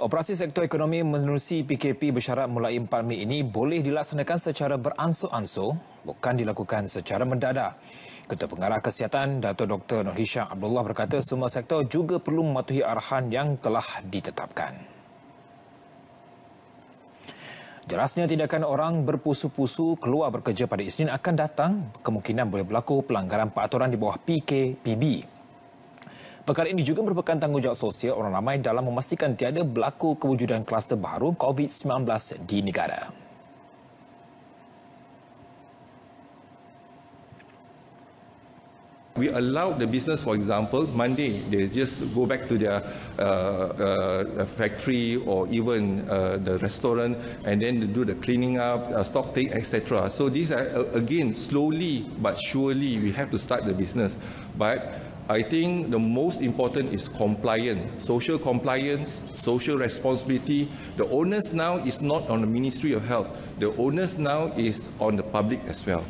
Operasi sektor ekonomi menerusi PKP bersyarat mulai 4 Mei ini boleh dilaksanakan secara beransur-ansur bukan dilakukan secara mendadak. Ketua Pengarah Kesihatan Dato Dr Nur Hisham Abdullah berkata semua sektor juga perlu mematuhi arahan yang telah ditetapkan. Jelasnya tindakan orang berpusu-pusu keluar bekerja pada Isnin akan datang kemungkinan boleh berlaku pelanggaran peraturan di bawah PKPB. Perkara ini juga merupakan tanggungjawab sosial orang ramai dalam memastikan tiada berlaku kewujudan kluster baru COVID-19 di negara. We allow the business, for example, Monday, they just go back to their uh, uh, factory or even uh, the restaurant and then do the cleaning up, uh, stock take, etc. So these are, uh, again, slowly but surely we have to start the business. But I think the most important is compliance, social compliance, social responsibility. The onus now is not on the Ministry of Health. The onus now is on the public as well.